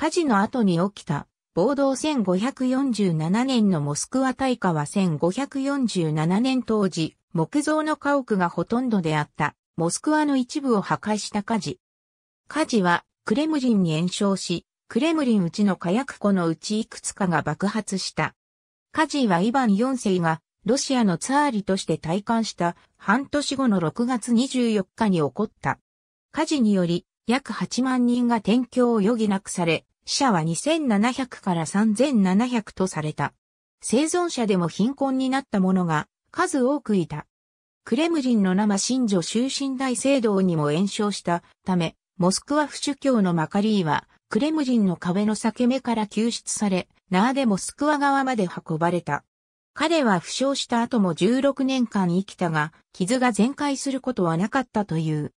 火事の後に起きた暴動1547年のモスクワ大火は1547年当時、木造の家屋がほとんどであった、モスクワの一部を破壊した火事。火事は、クレムリンに延焼し、クレムリンうちの火薬庫のうちいくつかが爆発した。火事はイヴァン4世が、ロシアのツアーリとして退官した半年後の6月24日に起こった。火事により、約8万人が転教を余儀なくされ、死者は2700から3700とされた。生存者でも貧困になった者が数多くいた。クレムリンの生信女終身大聖堂にも延焼したため、モスクワ府主教のマカリーは、クレムリンの壁の裂け目から救出され、縄でモスクワ側まで運ばれた。彼は負傷した後も16年間生きたが、傷が全壊することはなかったという。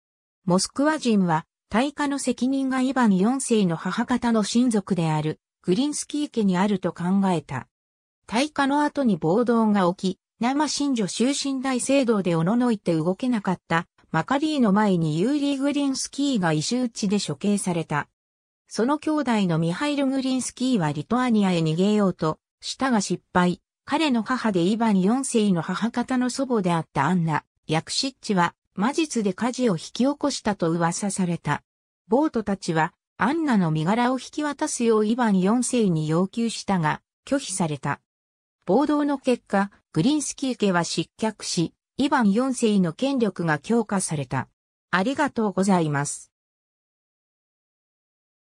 モスクワ人は大化の責任がイヴァン4世の母方の親族であるグリンスキー家にあると考えた。大化の後に暴動が起き、生信女終身大聖堂でおののいて動けなかったマカリーの前にユーリー・グリンスキーが石打ちで処刑された。その兄弟のミハイル・グリンスキーはリトアニアへ逃げようとしたが失敗。彼の母でイヴァン4世の母方の祖母であったアンナ、ヤクシッチは魔術で火事を引き起こしたと噂された。ボートたちは、アンナの身柄を引き渡すようイヴァン4世に要求したが、拒否された。暴動の結果、グリンスキー家は失脚し、イヴァン4世の権力が強化された。ありがとうございます。